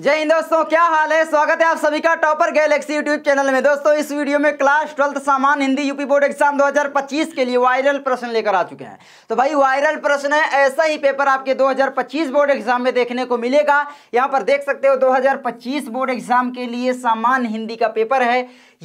जय हिंद दोस्तों क्या हाल है स्वागत है आप सभी का टॉपर गैलेक्सी यूट्यूब चैनल में दोस्तों इस वीडियो में क्लास ट्वेल्थ सामान हिंदी यूपी बोर्ड एग्जाम 2025 के लिए वायरल प्रश्न लेकर आ चुके हैं तो भाई वायरल प्रश्न है ऐसा ही पेपर आपके 2025 बोर्ड एग्जाम में देखने को मिलेगा यहाँ पर देख सकते हो दो बोर्ड एग्जाम के लिए सामान हिंदी का पेपर है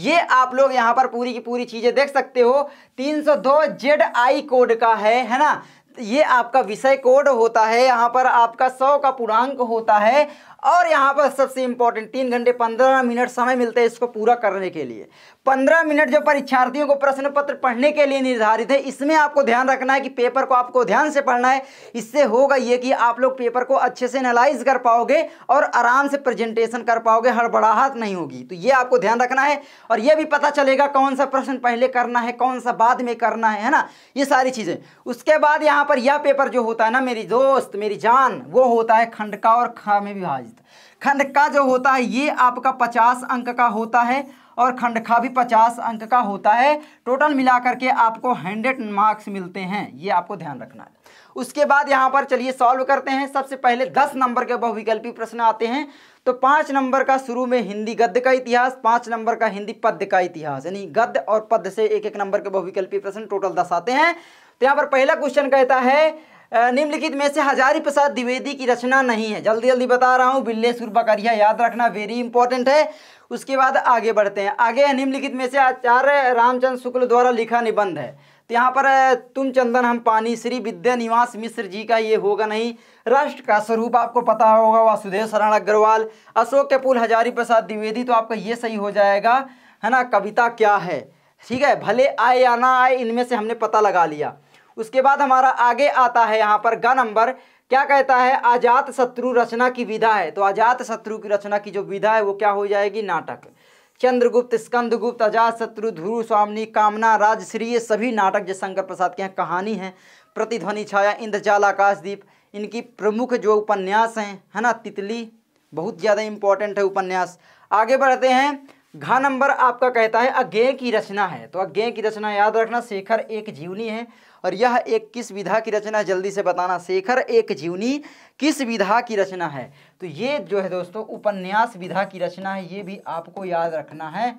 ये आप लोग यहाँ पर पूरी की पूरी चीज़ें देख सकते हो तीन जेड आई कोड का है है ना ये आपका विषय कोड होता है यहाँ पर आपका सौ का पूर्णांक होता है और यहाँ पर सबसे इम्पोर्टेंट तीन घंटे पंद्रह मिनट समय मिलते हैं इसको पूरा करने के लिए पंद्रह मिनट जो परीक्षार्थियों को प्रश्न पत्र पढ़ने के लिए निर्धारित है इसमें आपको ध्यान रखना है कि पेपर को आपको ध्यान से पढ़ना है इससे होगा ये कि आप लोग पेपर को अच्छे से एनालाइज कर पाओगे और आराम से प्रेजेंटेशन कर पाओगे हड़बड़ाहट नहीं होगी तो ये आपको ध्यान रखना है और ये भी पता चलेगा कौन सा प्रश्न पहले करना है कौन सा बाद में करना है है ना ये सारी चीज़ें उसके बाद यहाँ पर यह पेपर जो होता है ना मेरी दोस्त मेरी जान वो होता है खंड का और खा में विभाजित अंत खंड का जो होता है ये आपका पचास अंक का होता है और खंड खा भी पचास अंक का होता है टोटल मिलाकर के आपको हंड्रेड मार्क्स मिलते हैं ये आपको ध्यान रखना है उसके बाद यहाँ पर चलिए सॉल्व करते हैं सबसे पहले दस नंबर के बहुविकल्पी प्रश्न आते हैं तो पाँच नंबर का शुरू में हिंदी गद्य का इतिहास पाँच नंबर का हिंदी पद्य का इतिहास यानी गद्य और पद्य से एक एक नंबर के बहुविकल्पी प्रश्न टोटल दस आते हैं तो यहाँ पर पहला क्वेश्चन कहता है निम्नलिखित में से हजारी प्रसाद द्विवेदी की रचना नहीं है जल्दी जल्दी बता रहा हूँ सुर बकरिया याद रखना वेरी इंपॉर्टेंट है उसके बाद आगे बढ़ते हैं आगे निम्नलिखित में से आचार्य रामचंद्र शुक्ल द्वारा लिखा निबंध है तो यहाँ पर तुम चंदन हम पानी श्री विद्या निवास मिश्र जी का ये होगा नहीं राष्ट्र का स्वरूप आपको पता होगा वासुदेव शरण अग्रवाल अशोक के पुल हजारी प्रसाद द्विवेदी तो आपका ये सही हो जाएगा है ना कविता क्या है ठीक है भले आए या ना आए इनमें से हमने पता लगा लिया उसके बाद हमारा आगे आता है यहाँ पर ग नंबर क्या कहता है आजात शत्रु रचना की विधा है तो आजात शत्रु की रचना की जो विधा है वो क्या हो जाएगी नाटक चंद्रगुप्त स्कंदगुप्त अजात शत्रु ध्रुव स्वामी कामना राजश्री ये सभी नाटक जो शंकर प्रसाद के यहाँ कहानी है प्रतिध्वनि छाया इंद्रजाल आकाशदीप इनकी प्रमुख जो उपन्यास हैं है ना तितली बहुत ज़्यादा इंपॉर्टेंट है उपन्यास आगे बढ़ते हैं घा नंबर आपका कहता है अज्ञे की रचना है तो अज्ञे की रचना याद रखना शेखर एक जीवनी है और यह एक किस विधा की रचना है जल्दी से बताना शेखर एक जीवनी किस विधा की रचना है तो ये जो है दोस्तों उपन्यास विधा की रचना है ये भी आपको याद रखना है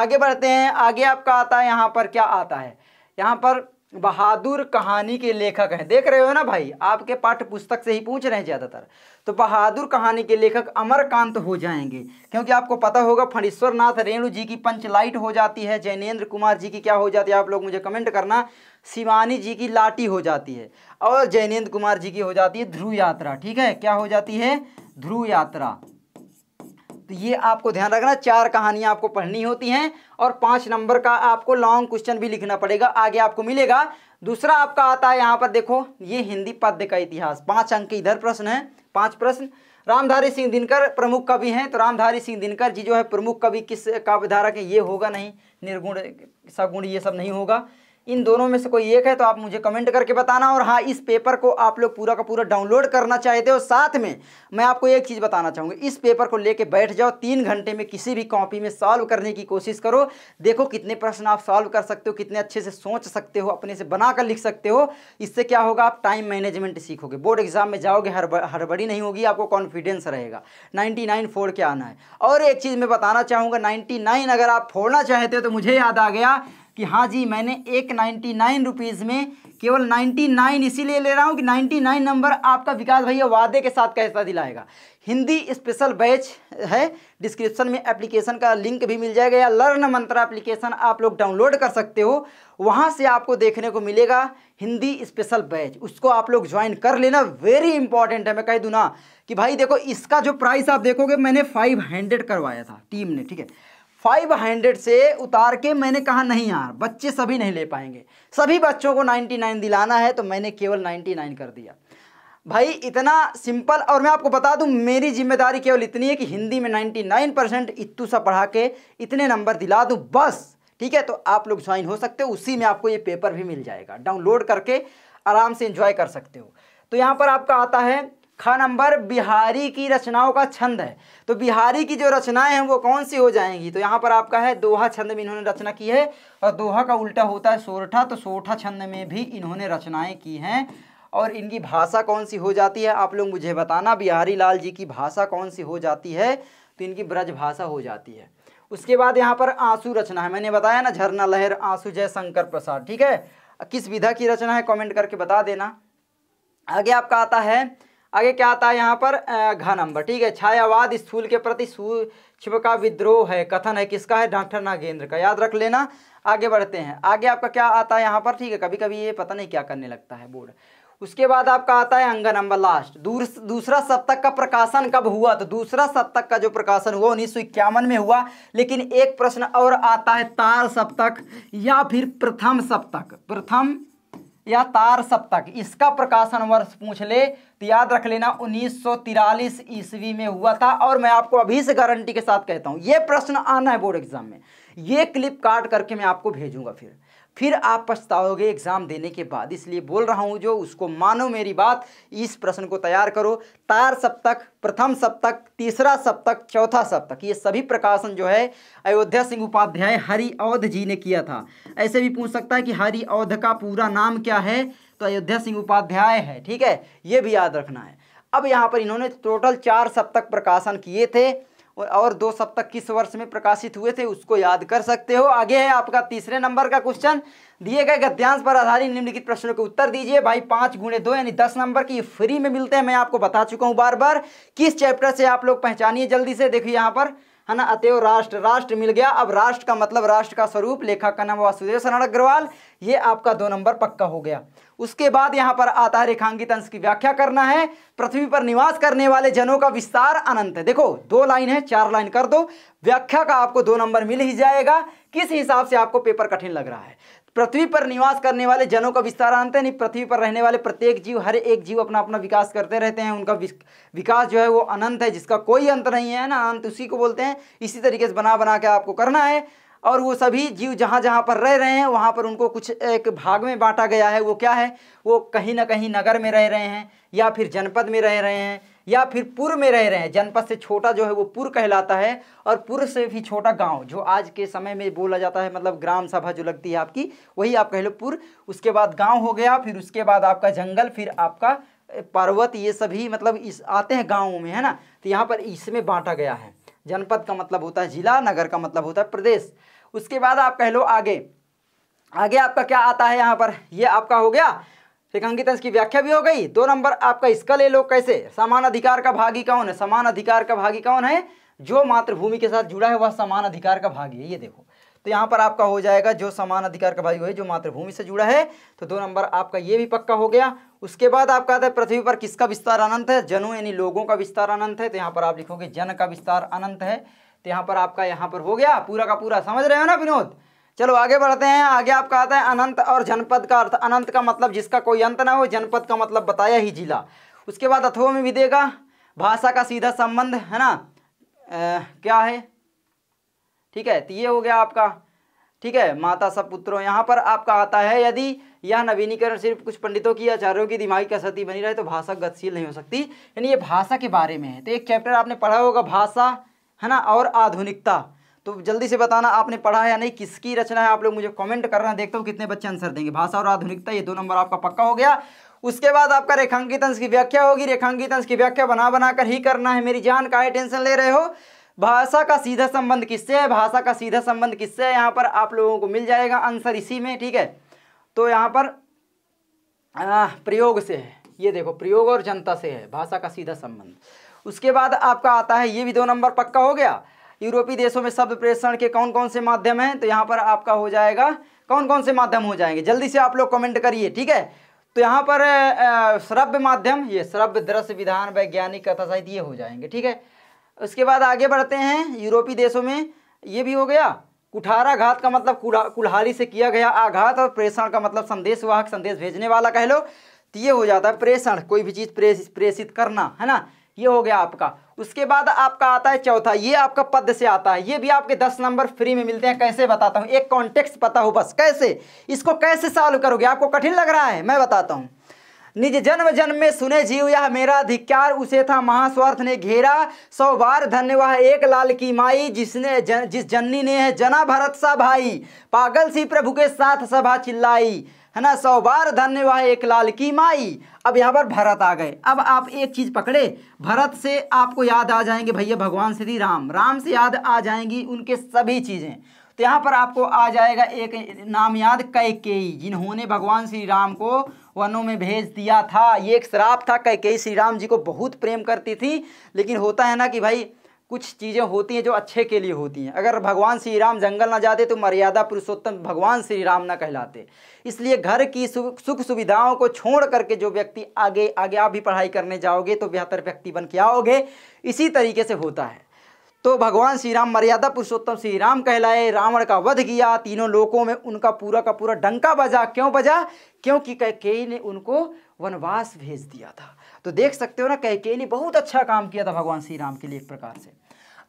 आगे बढ़ते हैं आगे आपका आता है यहाँ पर क्या आता है यहाँ पर बहादुर कहानी के लेखक हैं देख रहे हो ना भाई आपके पाठ्य पुस्तक से ही पूछ रहे हैं ज़्यादातर तो बहादुर कहानी के लेखक अमरकांत हो जाएंगे क्योंकि आपको पता होगा फणीश्वर नाथ रेणु जी की पंचलाइट हो जाती है जैनेन्द्र कुमार जी की क्या हो जाती है आप लोग मुझे कमेंट करना शिवानी जी की लाठी हो जाती है और जैनेन्द्र कुमार जी की हो जाती है ध्रुव यात्रा ठीक है क्या हो जाती है ध्रुव यात्रा तो ये आपको ध्यान रखना चार कहानियाँ आपको पढ़नी होती हैं और पाँच नंबर का आपको लॉन्ग क्वेश्चन भी लिखना पड़ेगा आगे आपको मिलेगा दूसरा आपका आता है यहाँ पर देखो ये हिंदी पद्य का इतिहास पाँच अंक इधर प्रश्न है पाँच प्रश्न रामधारी सिंह दिनकर प्रमुख कवि हैं तो रामधारी सिंह दिनकर जी जो है प्रमुख कवि किस काव्य धारक हैं ये होगा नहीं निर्गुण सगुण ये सब नहीं होगा इन दोनों में से कोई एक है तो आप मुझे कमेंट करके बताना और हाँ इस पेपर को आप लोग पूरा का पूरा डाउनलोड करना चाहते हो साथ में मैं आपको एक चीज़ बताना चाहूँगा इस पेपर को लेके बैठ जाओ तीन घंटे में किसी भी कॉपी में सॉल्व करने की कोशिश करो देखो कितने प्रश्न आप सॉल्व कर सकते हो कितने अच्छे से सोच सकते हो अपने से बना कर लिख सकते हो इससे क्या होगा आप टाइम मैनेजमेंट सीखोगे बोर्ड एग्जाम में जाओगे हड़बड़ी नहीं होगी आपको कॉन्फिडेंस रहेगा नाइन्टी नाइन फोड़ के आना है और एक चीज़ मैं बताना चाहूँगा नाइन्टी नाइन अगर आप फोड़ना चाहते हो तो मुझे याद आ गया कि हाँ जी मैंने एक नाइन्टी नाइन रुपीज़ में केवल नाइन्टी नाइन इसीलिए ले रहा हूँ कि नाइन्टी नाइन नंबर आपका विकास भैया वादे के साथ कैसा दिलाएगा हिंदी स्पेशल बैच है डिस्क्रिप्शन में एप्लीकेशन का लिंक भी मिल जाएगा या लर्न मंत्रा एप्लीकेशन आप लोग डाउनलोड कर सकते हो वहाँ से आपको देखने को मिलेगा हिंदी स्पेशल बैच उसको आप लोग ज्वाइन कर लेना वेरी इंपॉर्टेंट है मैं कह दूँ ना कि भाई देखो इसका जो प्राइस आप देखोगे मैंने फाइव हंड्रेड करवाया था टीम ने ठीक है फाइव हंड्रेड से उतार के मैंने कहा नहीं यार बच्चे सभी नहीं ले पाएंगे सभी बच्चों को नाइन्टी नाइन दिलाना है तो मैंने केवल नाइन्टी नाइन कर दिया भाई इतना सिंपल और मैं आपको बता दूं मेरी जिम्मेदारी केवल इतनी है कि हिंदी में नाइन्टी नाइन परसेंट इतू सा पढ़ा के इतने नंबर दिला दूँ बस ठीक है तो आप लोग ज्वाइन हो सकते हो उसी में आपको ये पेपर भी मिल जाएगा डाउनलोड करके आराम से इंजॉय कर सकते हो तो यहाँ पर आपका आता है ख नंबर बिहारी की रचनाओं का छंद है तो बिहारी की जो रचनाएं हैं वो कौन सी हो जाएंगी तो यहाँ पर आपका है दोहा छंद में इन्होंने रचना की है और दोहा का उल्टा होता है सोरठा तो सोरठा छंद में भी इन्होंने रचनाएं की हैं और इनकी भाषा कौन सी हो जाती है आप लोग मुझे बताना बिहारी लाल जी की भाषा कौन सी हो जाती है तो इनकी ब्रज भाषा हो जाती है उसके बाद यहाँ पर आंसू रचना है मैंने बताया ना झरना लहर आंसू जय शंकर प्रसाद ठीक है किस विधा की रचना है कमेंट करके बता देना आगे आपका आता है आगे क्या आता है यहाँ पर घन नंबर ठीक है छायावाद स्थूल के प्रति सूक्ष्म का विद्रोह है कथन है किसका है डॉक्टर नागेंद्र का याद रख लेना आगे बढ़ते हैं आगे आपका क्या आता है यहाँ पर ठीक है कभी कभी ये पता नहीं क्या करने लगता है बोर्ड उसके बाद आपका आता है अंग नंबर लास्ट दूर, दूसरा सप्तक का प्रकाशन कब हुआ तो दूसरा सप्तक का जो प्रकाशन हुआ उन्नीस में हुआ लेकिन एक प्रश्न और आता है तार सप्तक या फिर प्रथम सप्तक प्रथम या तार सप्तक इसका प्रकाशन वर्ष पूछ ले तो याद रख लेना उन्नीस ईस्वी में हुआ था और मैं आपको अभी से गारंटी के साथ कहता हूँ ये प्रश्न आना है बोर्ड एग्जाम में ये क्लिप काट करके मैं आपको भेजूंगा फिर फिर आप पछताओगे एग्ज़ाम देने के बाद इसलिए बोल रहा हूँ जो उसको मानो मेरी बात इस प्रश्न को तैयार करो तार सप्तक प्रथम सप्तक तीसरा सप्तक चौथा सप्तक ये सभी प्रकाशन जो है अयोध्या सिंह उपाध्याय हरिऔध जी ने किया था ऐसे भी पूछ सकता है कि हरिऔध का पूरा नाम क्या है तो अयोध्या सिंह उपाध्याय है ठीक है ये भी याद रखना है अब यहाँ पर इन्होंने टोटल चार सप्तक प्रकाशन किए थे और दो सप्तक किस वर्ष में प्रकाशित हुए थे उसको याद कर सकते हो आगे है आपका तीसरे नंबर का क्वेश्चन दिए गए गद्यांश पर आधारित निम्नलिखित प्रश्नों के उत्तर दीजिए भाई पांच गुणे दो यानी दस नंबर की फ्री में मिलते हैं मैं आपको बता चुका हूं बार बार किस चैप्टर से आप लोग पहचानिए जल्दी से देखिए यहाँ पर है ना अतएव राष्ट्र राष्ट्र मिल गया अब राष्ट्र का मतलब राष्ट्र का स्वरूप लेखक का नाम वासुदेव शरण अग्रवाल ये आपका दो नंबर पक्का हो गया उसके बाद यहाँ पर आता है रेखांकित अंश की व्याख्या करना है पृथ्वी पर निवास करने वाले जनों का विस्तार अनंत है देखो दो लाइन है चार लाइन कर दो व्याख्या का आपको दो नंबर मिल ही जाएगा किस हिसाब से आपको पेपर कठिन लग रहा है पृथ्वी पर निवास करने वाले जनों का विस्तार अंत है नहीं पृथ्वी पर रहने वाले प्रत्येक जीव हर एक जीव अपना अपना विकास करते रहते हैं उनका विकास जो है वो अनंत है जिसका कोई अंत नहीं है ना अंत उसी को बोलते हैं इसी तरीके से बना बना के आपको करना है और वो सभी जीव जहाँ जहाँ पर रह रहे हैं वहाँ पर उनको कुछ एक भाग में बांटा गया है वो क्या है वो कहीं ना कहीं नगर में रह रहे हैं या फिर जनपद में रह रहे हैं या फिर पुर में रह रहे हैं जनपद से छोटा जो है वो पुर कहलाता है और पुर से भी छोटा गांव जो आज के समय में बोला जाता है मतलब ग्राम सभा जो लगती है आपकी वही आप कह लो पुर उसके बाद गांव हो गया फिर उसके बाद आपका जंगल फिर आपका पर्वत ये सभी मतलब इस आते हैं गाँव में है ना तो यहाँ पर इसमें बांटा गया है जनपद का मतलब होता है जिला नगर का मतलब होता है प्रदेश उसके बाद आप कह लो आगे आगे आपका क्या आता है यहाँ पर ये आपका हो गया रेखांकित अंश की व्याख्या भी हो गई दो नंबर आपका इसका ले लो कैसे समान अधिकार का भागी कौन है समान अधिकार का भागी कौन है जो मातृभूमि के साथ जुड़ा है वह समान अधिकार का भागी है ये देखो तो यहाँ पर आपका हो जाएगा जो समान अधिकार का भागी है जो मातृभूमि से जुड़ा है तो दो नंबर आपका ये भी पक्का हो गया उसके बाद आपका आता है पृथ्वी पर किसका विस्तार अनंत है जनों यानी लोगों का विस्तार अनंत है तो यहाँ पर आप लिखोगे जन का विस्तार अनंत है तो यहाँ पर आपका यहाँ पर हो गया पूरा का पूरा समझ रहे हो ना विनोद चलो आगे बढ़ते हैं आगे आपका आता है अनंत और जनपद का अर्थ अनंत का मतलब जिसका कोई अंत ना हो जनपद का मतलब बताया ही जिला उसके बाद अथवा में भी देगा भाषा का सीधा संबंध है ना क्या है ठीक है तो ये हो गया आपका ठीक है माता सब पुत्रों यहाँ पर आपका आता है यदि यह नवीनीकरण सिर्फ कुछ पंडितों की आचार्यों की दिमागी कसरती बनी रहे तो भाषा गतिशील नहीं हो सकती यानी ये भाषा के बारे में है तो एक चैप्टर आपने पढ़ा होगा भाषा है ना और आधुनिकता तो जल्दी से बताना आपने पढ़ा है या नहीं किसकी रचना है आप लोग मुझे कमेंट करना देखता हूँ कितने बच्चे आंसर देंगे भाषा और आधुनिकता ये दो नंबर आपका पक्का हो गया उसके बाद आपका रेखांकित अंश की व्याख्या होगी रेखांकित अंश की व्याख्या बना बनाकर ही करना है मेरी जान का टेंशन ले रहे हो भाषा का सीधा संबंध किससे है भाषा का सीधा संबंध किससे है यहाँ पर आप लोगों को मिल जाएगा आंसर इसी में ठीक है तो यहाँ पर प्रयोग से है ये देखो प्रयोग और जनता से है भाषा का सीधा संबंध उसके बाद आपका आता है ये भी दो नंबर पक्का हो गया यूरोपीय देशों में शब्द प्रेषण के कौन कौन से माध्यम हैं तो यहाँ पर आपका हो जाएगा कौन कौन से माध्यम हो जाएंगे जल्दी से आप लोग कमेंट करिए ठीक है तो यहाँ पर श्रव्य माध्यम ये श्रव्य दृश्य विधान वैज्ञानिक कथा साहित्य ये हो जाएंगे ठीक है उसके बाद आगे बढ़ते हैं यूरोपीय देशों में ये भी हो गया कुठाराघात का मतलब कुल्हारी से किया गया आघात और प्रेषण का मतलब संदेश वाहक संदेश भेजने वाला कह लो तो ये हो जाता है प्रेषण कोई भी चीज़ प्रेषित करना है ना ये हो गया आपका उसके बाद आपका आता है चौथा ये आपका पद से आता है ये भी आपके दस नंबर फ्री में मिलते हैं कैसे बताता हूँ एक कॉन्टेक्स पता हो बस कैसे इसको कैसे सॉल्व करोगे आपको कठिन लग रहा है मैं बताता हूँ निज जन्म जन्म में सुने जीव यह मेरा अधिकार उसे था महास्वार्थ ने घेरा सौ बार धन्य वह एक लाल की माई जिसने जन, जिस जननी ने है जना भरत सा भाई पागल सी प्रभु के साथ सभा चिल्लाई है ना सौ बार धन्य वह एक लाल की माई अब यहाँ पर भरत आ गए अब आप एक चीज़ पकड़े भरत से आपको याद आ जाएंगे भैया भगवान श्री राम राम से याद आ जाएंगी उनके सभी चीज़ें तो यहाँ पर आपको आ जाएगा एक नाम याद कैकेयी जिन्होंने भगवान श्री राम को वनों में भेज दिया था ये एक श्राप था कैकेयी श्री राम जी को बहुत प्रेम करती थी लेकिन होता है ना कि भाई कुछ चीज़ें होती हैं जो अच्छे के लिए होती हैं अगर भगवान श्री राम जंगल ना जाते तो मर्यादा पुरुषोत्तम भगवान श्री राम ना कहलाते इसलिए घर की सुख सुविधाओं को छोड़ करके जो व्यक्ति आगे आगे आप भी पढ़ाई करने जाओगे तो बेहतर व्यक्ति बन के आओगे इसी तरीके से होता है तो भगवान श्री राम मर्यादा पुरुषोत्तम श्री राम कहलाए रावण का वध किया तीनों लोकों में उनका पूरा का पूरा डंका बजा क्यों बजा क्योंकि कैकेयी ने उनको वनवास भेज दिया था तो देख सकते हो ना कैकेयी ने बहुत अच्छा काम किया था भगवान श्री राम के लिए एक प्रकार से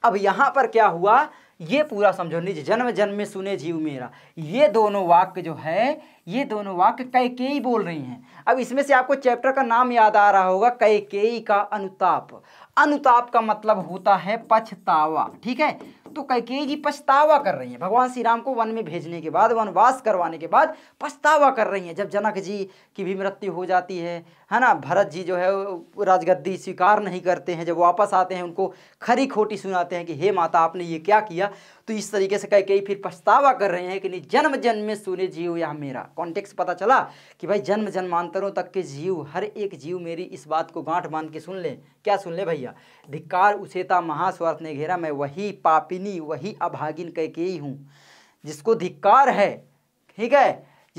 अब यहाँ पर क्या हुआ ये पूरा समझो निज जन्म जन्म में सुने जीव मेरा ये दोनों वाक्य जो है ये दोनों वाक्य कैकेयी बोल रही हैं अब इसमें से आपको चैप्टर का नाम याद आ रहा होगा कैकेयी का अनुताप अनुताप का मतलब होता है पछतावा ठीक है तो कैके जी पछतावा कर रही हैं भगवान श्री राम को वन में भेजने के बाद वनवास करवाने के बाद पछतावा कर रही हैं जब जनक जी की भी मृत्यु हो जाती है है ना भरत जी जो है राजगद्दी स्वीकार नहीं करते हैं जब वापस आते हैं उनको खरी खोटी सुनाते हैं कि हे माता आपने ये क्या किया तो इस तरीके से कह कई फिर पछतावा कर रहे हैं कि नहीं जन्म जन्म में सुने जीव या मेरा कॉन्टेक्स पता चला कि भाई जन्म जन्मांतरों तक के जीव हर एक जीव मेरी इस बात को गांठ बांध के सुन ले क्या सुन ले भैया धिक्कार उसेता महास्वार्थ ने घेरा मैं वही पापिनी वही अभागिन कह के ही हूँ जिसको धिक्कार है ठीक है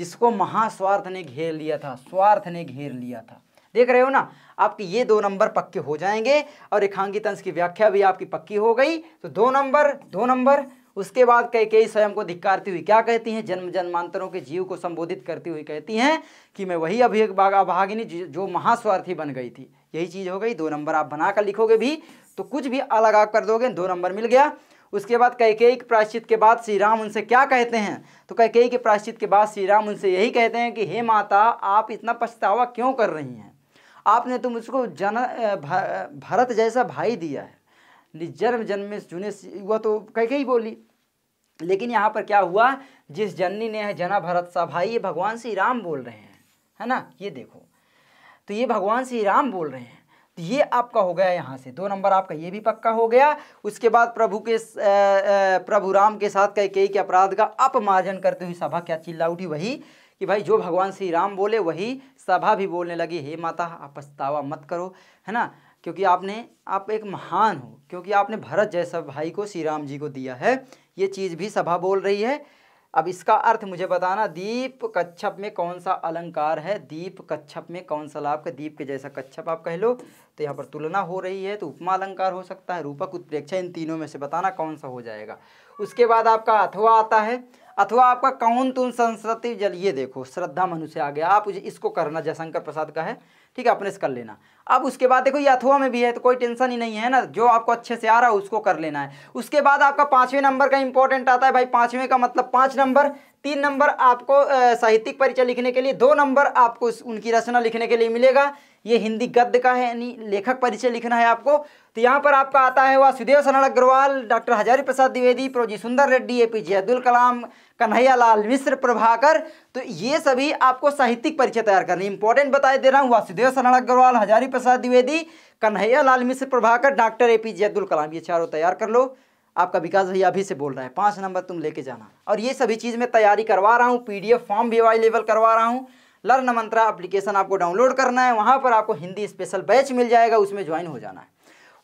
जिसको महास्वार्थ ने घेर लिया था स्वार्थ ने घेर लिया था देख रहे हो ना आपके ये दो नंबर पक्के हो जाएंगे और रेखांकित अंश की व्याख्या भी आपकी पक्की हो गई तो दो नंबर दो नंबर उसके बाद कई कई स्वयं को धिक्कारती हुई क्या कहती हैं जन्म जन्मांतरों के जीव को संबोधित करती हुई कहती हैं कि मैं वही अभी अभागिनी जो महास्वार्थी बन गई थी यही चीज़ हो गई दो नंबर आप बनाकर लिखोगे भी तो कुछ भी अलग कर दोगे दो नंबर मिल गया उसके बाद कैकेयी के प्राश्चित के बाद श्री राम उनसे क्या कहते हैं तो कैकेयी के प्राश्चित के बाद श्री राम उनसे यही कहते हैं कि हे माता आप इतना पछतावा क्यों कर रही हैं आपने तो मुझको जन भरत जैसा भाई दिया है जन्म जन्म में जुने हुआ तो ही बोली लेकिन यहाँ पर क्या हुआ जिस जननी ने है जना भरत सा भाई ये भगवान श्री राम बोल रहे हैं है ना ये देखो तो ये भगवान श्री राम बोल रहे हैं ये आपका हो गया यहाँ से दो नंबर आपका ये भी पक्का हो गया उसके बाद प्रभु के प्रभु राम के साथ कई कई के अपराध का अपमार्जन करते हुए सभा क्या चिल्ला उठी वही कि भाई जो भगवान श्री राम बोले वही सभा भी बोलने लगी हे माता आप पछतावा मत करो है ना क्योंकि आपने आप एक महान हो क्योंकि आपने भरत जैसा भाई को श्री राम जी को दिया है ये चीज़ भी सभा बोल रही है अब इसका अर्थ मुझे बताना दीप कच्छप में कौन सा अलंकार है दीप कच्छप में कौन सा लाभ का दीप के जैसा कच्छप आप कह लो तो यहाँ पर तुलना हो रही है तो उपमा अलंकार हो सकता है रूपक उत्प्रेक्षा इन तीनों में से बताना कौन सा हो जाएगा उसके बाद आपका अथवा आता है अथवा आपका कौन तुम संस्कृति जल ये देखो श्रद्धा मनुष्य आ गया आप इसको करना जयशंकर प्रसाद का है ठीक है अपने से कर लेना अब उसके बाद देखो ये अथवा में भी है तो कोई टेंशन ही नहीं है ना जो आपको अच्छे से आ रहा है उसको कर लेना है उसके बाद आपका पांचवें नंबर का इंपॉर्टेंट आता है भाई पांचवें का मतलब पांच नंबर तीन नंबर आपको साहित्यिक परिचय लिखने के लिए दो नंबर आपको उनकी रचना लिखने के लिए मिलेगा ये हिंदी गद्य का है यानी लेखक परिचय लिखना है आपको तो यहाँ पर आपका आता है वह सुदेव शरण अग्रवाल डॉक्टर हजारी प्रसाद द्विवेदी प्रोजी Sundar Reddy A P J Abdul Kalam Kanhaiya Lal Mishra Prabhakar तो ये सभी आपको साहित्यिक परिचय तैयार करनी इंपॉर्टेंट बताए दे रहा हूँ वह Sudev Sharan Agrawal Hazari Prasad Dwivedi Kanhaiya Lal Mishra Prabhakar doctor A P J Abdul Kalam ये चारों तैयार कर लो आपका विकास भैया अभी से बोल रहा है पाँच नंबर तुम लेके जाना और ये सभी चीज़ मैं तैयारी करवा रहा हूँ पीडीएफ फॉर्म भी अवेलेबल करवा रहा हूँ लर्न मंत्रा एप्लीकेशन आपको डाउनलोड करना है वहाँ पर आपको हिंदी स्पेशल बैच मिल जाएगा उसमें ज्वाइन हो जाना है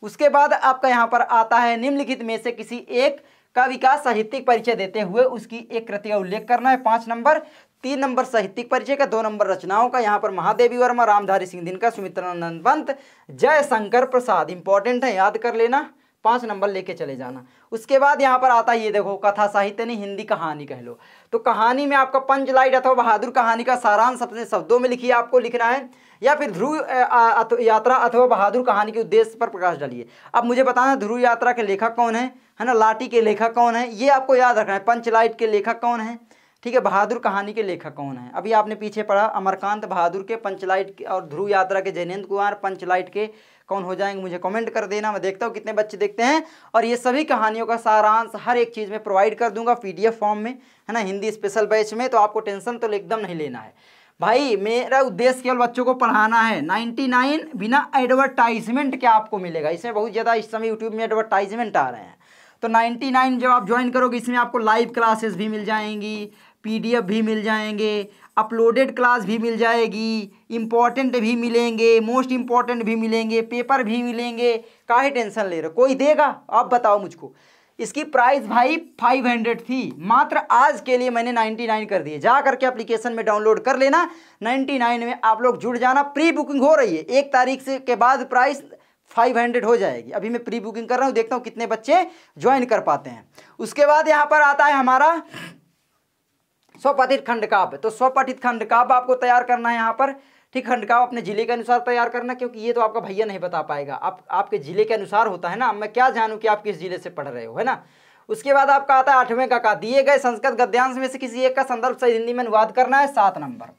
उसके बाद आपका यहाँ पर आता है निम्नलिखित में से किसी एक का विकास साहित्यिक परिचय देते हुए उसकी एक कृति का उल्लेख करना है पाँच नंबर तीन नंबर साहित्यिक परिचय का दो नंबर रचनाओं का यहाँ पर महादेवी वर्मा रामधारी सिंह दिनकर सुमित्रानंद पंत जयशंकर प्रसाद इंपॉर्टेंट है याद कर लेना पाँच नंबर लेके चले जाना उसके बाद यहाँ पर आता है ये देखो कथा साहित्य नहीं हिंदी कहानी कह लो तो कहानी में आपका पंचलाइट अथवा बहादुर कहानी का सारांश अपने शब्दों में लिखिए आपको लिखना है या फिर ध्रुव यात्रा अथवा बहादुर कहानी के उद्देश्य पर प्रकाश डालिए अब मुझे बताना ध्रुव यात्रा के लेखक कौन है है ना लाठी के लेखक कौन है ये आपको याद रखना है पंचलाइट के लेखक कौन है ठीक है बहादुर कहानी के लेखक कौन है अभी आपने पीछे पढ़ा अमरकांत बहादुर के पंचलाइट और ध्रुव यात्रा के जैनेन्द्र कुमार पंचलाइट के कौन हो जाएंगे मुझे कमेंट कर देना मैं देखता हूँ कितने बच्चे देखते हैं और ये सभी कहानियों का सारांश हर एक चीज़ में प्रोवाइड कर दूंगा पी फॉर्म में है ना हिंदी स्पेशल बैच में तो आपको टेंशन तो एकदम नहीं लेना है भाई मेरा उद्देश्य केवल बच्चों को पढ़ाना है 99 बिना एडवर्टाइजमेंट के आपको मिलेगा इसमें बहुत ज़्यादा इस समय यूट्यूब में एडवर्टाइजमेंट आ रहे हैं तो 99 जब आप ज्वाइन करोगे इसमें आपको लाइव क्लासेस भी मिल जाएंगी पीडीएफ भी मिल जाएंगे अपलोडेड क्लास भी मिल जाएगी इम्पॉर्टेंट भी मिलेंगे मोस्ट इम्पॉर्टेंट भी मिलेंगे पेपर भी मिलेंगे काहे टेंशन ले रहे कोई देगा आप बताओ मुझको इसकी प्राइस भाई 500 थी मात्र आज के लिए मैंने 99 कर दिए जा करके एप्लीकेशन में डाउनलोड कर लेना 99 में आप लोग जुड़ जाना प्री बुकिंग हो रही है एक तारीख से के बाद प्राइस 500 हो जाएगी अभी मैं प्री बुकिंग कर रहा हूँ देखता हूँ कितने बच्चे ज्वाइन कर पाते हैं उसके बाद यहाँ पर आता है हमारा स्वपठित खंड काव्य तो स्वपठित खंड काव्य आपको तैयार करना है यहाँ पर ठीक खंड काव्य अपने जिले के अनुसार तैयार करना क्योंकि ये तो आपका भैया नहीं बता पाएगा आप आपके जिले के अनुसार होता है ना मैं क्या जानूँ कि आप किस जिले से पढ़ रहे हो है ना उसके बाद आपका आता है आठवें का का दिए गए संस्कृत गद्यांश में से किसी एक का संदर्भ सही हिंदी में अनुवाद करना है सात नंबर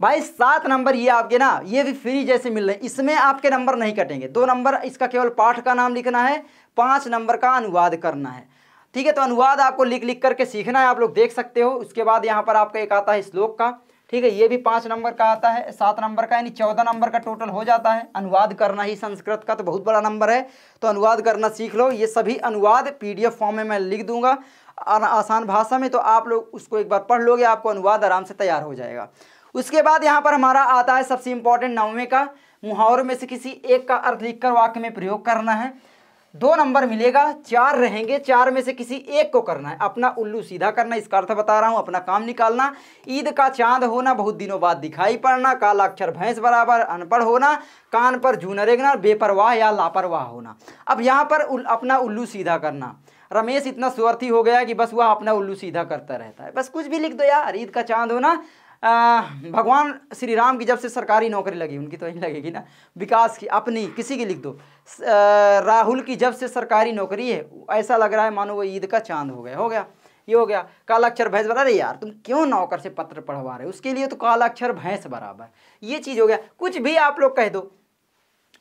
भाई सात नंबर ये आपके ना ये भी फ्री जैसे मिल रहे हैं इसमें आपके नंबर नहीं कटेंगे दो नंबर इसका केवल पाठ का नाम लिखना है पाँच नंबर का अनुवाद करना है ठीक है तो अनुवाद आपको लिख लिख करके सीखना है आप लोग देख सकते हो उसके बाद यहाँ पर आपका एक आता है श्लोक का ठीक है ये भी पाँच नंबर का आता है सात नंबर का यानी चौदह नंबर का टोटल हो जाता है अनुवाद करना ही संस्कृत का तो बहुत बड़ा नंबर है तो अनुवाद करना सीख लो ये सभी अनुवाद पीडीएफ फॉर्म में मैं लिख दूंगा आसान भाषा में तो आप लोग उसको एक बार पढ़ लोगे आपको अनुवाद आराम से तैयार हो जाएगा उसके बाद यहाँ पर हमारा आता है सबसे इम्पोर्टेंट नौवें का मुहावरे में से किसी एक का अर्थ लिखकर वाक्य में प्रयोग करना है दो नंबर मिलेगा चार रहेंगे चार में से किसी एक को करना है अपना उल्लू सीधा करना इसका अर्थ बता रहा हूँ अपना काम निकालना ईद का चांद होना बहुत दिनों बाद दिखाई पड़ना काला अक्षर भैंस बराबर अनपढ़ होना कान पर जून रेगना बेपरवाह या लापरवाह होना अब यहाँ पर उल, अपना उल्लू सीधा करना रमेश इतना स्वर्थी हो गया कि बस वह अपना उल्लू सीधा करता रहता है बस कुछ भी लिख दो यार ईद का चांद होना भगवान श्री राम की जब से सरकारी नौकरी लगी उनकी तो यही लगेगी ना विकास की अपनी किसी की लिख दो राहुल की जब से सरकारी नौकरी है ऐसा लग रहा है मानो वो ईद का चांद हो गया हो गया ये हो गया काला अक्षर भैंस रहे यार तुम क्यों नौकर से पत्र पढ़वा रहे हो उसके लिए तो काला अक्षर भैंस बराबर ये चीज़ हो गया कुछ भी आप लोग कह दो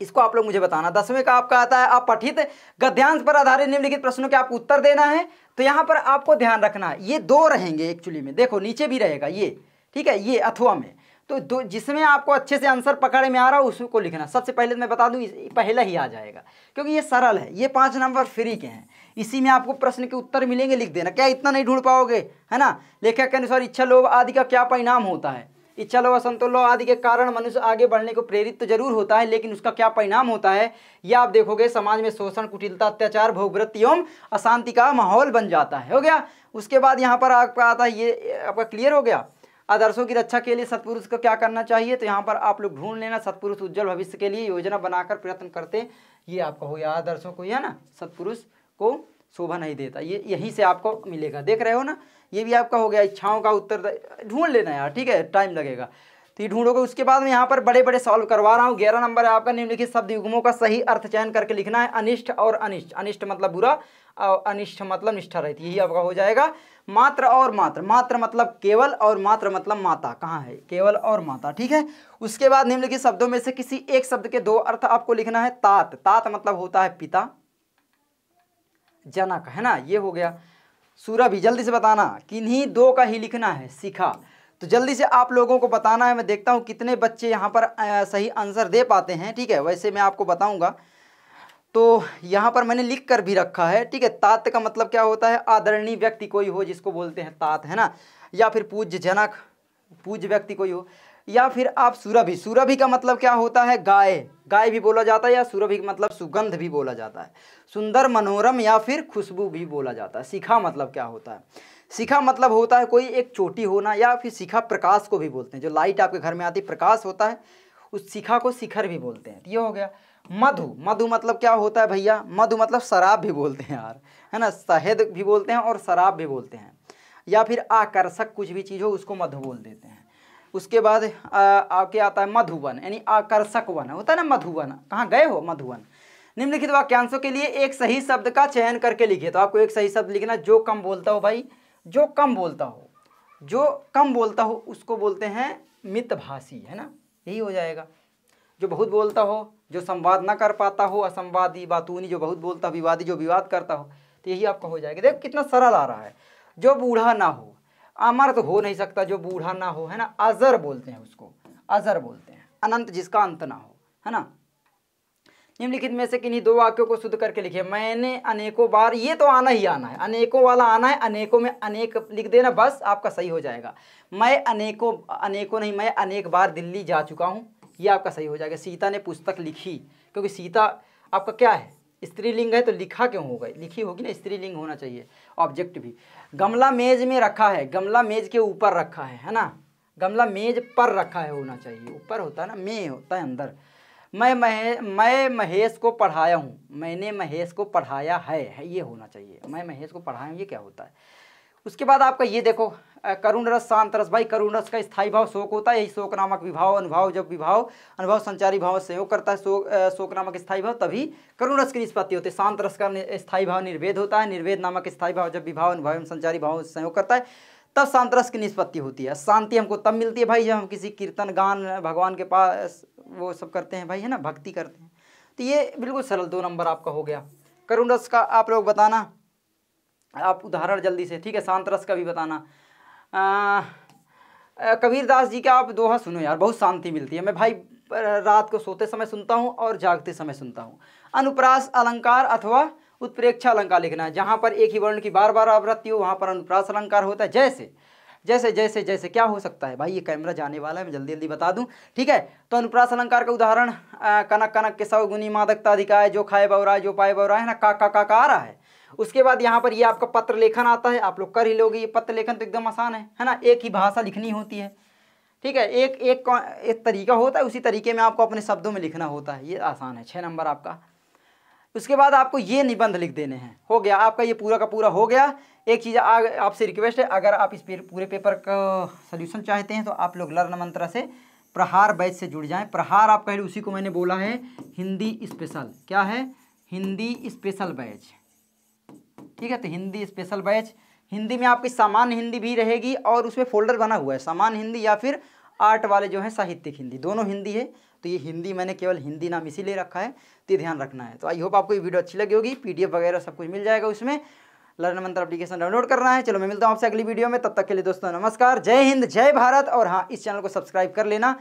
इसको आप लोग मुझे बताना दसवें का आपका आता है आप पठित गद्यांश पर आधारित निम्नलिखित प्रश्नों के आपको उत्तर देना है तो यहाँ पर आपको ध्यान रखना है ये दो रहेंगे एक्चुअली में देखो नीचे भी रहेगा ये ठीक है ये अथवा में तो दो जिसमें आपको अच्छे से आंसर पकड़े में आ रहा हो उसको लिखना सबसे पहले तो मैं बता दूं पहला ही आ जाएगा क्योंकि ये सरल है ये पाँच नंबर फ्री के हैं इसी में आपको प्रश्न के उत्तर मिलेंगे लिख देना क्या इतना नहीं ढूंढ पाओगे है ना लेखक के अनुसार इच्छा लोभ आदि का क्या परिणाम होता है इच्छा लोभ असंतुल आदि के कारण मनुष्य आगे बढ़ने को प्रेरित तो जरूर होता है लेकिन उसका क्या परिणाम होता है यह आप देखोगे समाज में शोषण कुटिलता अत्याचार भोगवृत्ति एवं अशांति का माहौल बन जाता है हो गया उसके बाद यहाँ पर आपका आता है ये आपका क्लियर हो गया आदर्शों की रक्षा के लिए सत्पुरुष को क्या करना चाहिए तो यहाँ पर आप लोग ढूंढ लेना सत्पुरुष उज्जवल भविष्य के लिए योजना बनाकर प्रयत्न करते ये आपका हो गया आदर्शों को यह ना सत्पुरुष को शोभा नहीं देता ये यहीं से आपको मिलेगा देख रहे हो ना ये भी आपका हो गया इच्छाओं का उत्तर ढूंढ लेना यार ठीक है टाइम लगेगा तो ये ढूंढोगे उसके बाद में यहाँ पर बड़े बड़े सॉल्व करवा रहा हूँ ग्यारह नंबर है आपका निम्नलिखित शब्द युग्मों का सही अर्थ चयन करके लिखना है अनिष्ट और अनिष्ट अनिष्ट मतलब बुरा अनिष्ठ मतलब निष्ठा रहती है यही आपका हो जाएगा मात्र और मात्र मात्र मतलब केवल और मात्र मतलब माता कहाँ है केवल और माता ठीक है उसके बाद निम्नलिखित शब्दों में से किसी एक शब्द के दो अर्थ आपको लिखना है तात तात मतलब होता है पिता जनक है ना ये हो गया सूरभ जल्दी से बताना किन्हीं दो का ही लिखना है सिखा तो जल्दी से आप लोगों को बताना है मैं देखता हूँ कितने बच्चे यहाँ पर सही आंसर दे पाते हैं ठीक है वैसे मैं आपको बताऊँगा तो यहाँ पर मैंने लिख कर भी रखा है ठीक है तात का मतलब क्या होता है आदरणीय व्यक्ति कोई हो जिसको बोलते हैं तात है ना या फिर पूज्य जनक पूज्य व्यक्ति कोई हो या फिर आप सूरभि सूरभि का मतलब क्या होता है गाय गाय भी बोला जाता है या सूरभि का मतलब सुगंध भी बोला जाता है सुंदर मनोरम या फिर खुशबू भी बोला जाता है शिखा मतलब क्या होता है शिखा मतलब होता है कोई एक चोटी होना या फिर शिखा प्रकाश को भी बोलते हैं जो लाइट आपके घर में आती प्रकाश होता है उस शिखा को शिखर भी बोलते हैं तो ये हो गया मधु मधु मतलब क्या होता है भैया मधु मतलब शराब भी बोलते हैं यार है ना शहद भी बोलते हैं और शराब भी बोलते हैं या फिर आकर्षक कुछ भी चीज़ हो उसको मधु बोल देते हैं उसके बाद आके आता है मधुवन यानी आकर्षक वन होता है ना मधुवन कहाँ गए हो मधुवन निम्नलिखित वाक्यांशों के लिए एक सही शब्द का चयन करके लिखिए तो आपको एक सही शब्द लिखना जो कम बोलता हो भाई जो कम बोलता हो जो कम बोलता हो उसको बोलते हैं मितभाषी है ना यही हो जाएगा जो बहुत बोलता हो जो संवाद ना कर पाता हो असंवादी बातूनी जो बहुत बोलता हो विवादी जो विवाद करता हो तो यही आपका हो जाएगा देखो कितना सरल आ रहा है जो बूढ़ा ना हो अमर तो हो नहीं सकता जो बूढ़ा ना हो है ना अजर बोलते हैं उसको अजर बोलते हैं अनंत जिसका अंत ना हो है ना निम्नलिखित में से किन्हीं दो वाक्यों को शुद्ध करके लिखे मैंने अनेकों बार ये तो आना ही आना है अनेकों वाला आना है अनेकों में अनेक लिख देना बस आपका सही हो जाएगा मैं अनेकों अनेकों नहीं मैं अनेक बार दिल्ली जा चुका हूँ ये आपका सही हो जाएगा सीता ने पुस्तक लिखी क्योंकि सीता आपका क्या है स्त्रीलिंग है तो लिखा क्यों होगा लिखी होगी ना स्त्रीलिंग होना चाहिए ऑब्जेक्ट भी गमला मेज में रखा है गमला मेज के ऊपर रखा है है ना गमला मेज पर रखा है होना चाहिए ऊपर होता है ना मैं होता है अंदर मैं महे मैं महेश को पढ़ाया हूँ मैंने महेश को पढ़ाया है, है ये होना चाहिए मैं महेश को पढ़ाया हूँ ये क्या होता है उसके बाद आपका ये देखो करुण रस शांत रस भाई करुण रस का स्थायी भाव शोक होता है यही शोक नामक विभाव अनुभाव जब विभाव अनुभव संचारी भाव सहयोग करता है शोक शोक नामक स्थायी भाव तभी करुण रस की निष्पत्ति होती है शांत रस का स्थायी भाव निर्वेद होता है निर्वेद नामक स्थायी भाव जब विभाव अनुभव संचारी भाव सहयोग करता है तब शांत रस की निष्पत्ति होती है शांति हमको तब मिलती है भाई जब हम किसी कीर्तन गान भगवान के पास वो सब करते हैं भाई है ना भक्ति करते हैं तो ये बिल्कुल सरल दो नंबर आपका हो गया करुण रस का आप लोग बताना आप उदाहरण जल्दी से ठीक है शांत रस का भी बताना कबीरदास जी का आप दोहा सुनो यार बहुत शांति मिलती है मैं भाई रात को सोते समय सुनता हूँ और जागते समय सुनता हूँ अनुप्रास अलंकार अथवा उत्प्रेक्षा अलंकार लिखना है जहाँ पर एक ही वर्ण की बार बार आवृत्ति हो वहाँ पर अनुप्रास अलंकार होता है जैसे जैसे जैसे जैसे क्या हो सकता है भाई ये कैमरा जाने वाला है मैं जल्दी जल्दी बता दूं ठीक है तो अनुप्रास अलंकार का उदाहरण कनक कनक के सौ गुनी मादकता अधिकाय जो खाए बवरा जो पाए बवरा है ना का का का, का आ रहा है उसके बाद यहाँ पर ये यह आपका पत्र लेखन आता है आप लोग कर ही लोगे ये पत्र लेखन तो एकदम आसान है है ना एक ही भाषा लिखनी होती है ठीक है एक एक एक तरीका होता है उसी तरीके में आपको अपने शब्दों में लिखना होता है ये आसान है छः नंबर आपका उसके बाद आपको ये निबंध लिख देने हैं हो गया आपका ये पूरा का पूरा हो गया एक चीज़ आपसे रिक्वेस्ट है अगर आप इस पूरे पेपर का सोल्यूशन चाहते हैं तो आप लोग लर्न मंत्र से प्रहार बैच से जुड़ जाएं प्रहार आप कह उसी को मैंने बोला है हिंदी स्पेशल क्या है हिंदी स्पेशल बैच ठीक है तो हिंदी स्पेशल बैच हिंदी में आपकी सामान्य हिंदी भी रहेगी और उसमें फोल्डर बना हुआ है सामान्य हिंदी या फिर आर्ट वाले जो हैं साहित्यिक हिंदी दोनों हिंदी है तो ये हिंदी मैंने केवल हिंदी नाम इसीलिए रखा है तो ये ध्यान रखना है तो आई होप आपको ये वीडियो अच्छी लगी होगी पीडीएफ वगैरह सब कुछ मिल जाएगा उसमें लर्न मंत्र एप्लीकेशन डाउनलोड करना है चलो मैं मिलता हूँ आपसे अगली वीडियो में तब तक के लिए दोस्तों नमस्कार जय हिंद जय भारत और हाँ इस चैनल को सब्सक्राइब कर लेना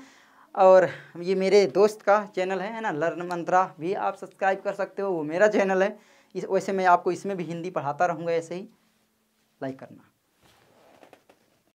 और ये मेरे दोस्त का चैनल है ना लर्न मंत्रा भी आप सब्सक्राइब कर सकते हो वो मेरा चैनल है इस वैसे मैं आपको इसमें भी हिंदी पढ़ाता रहूँगा ऐसे ही लाइक करना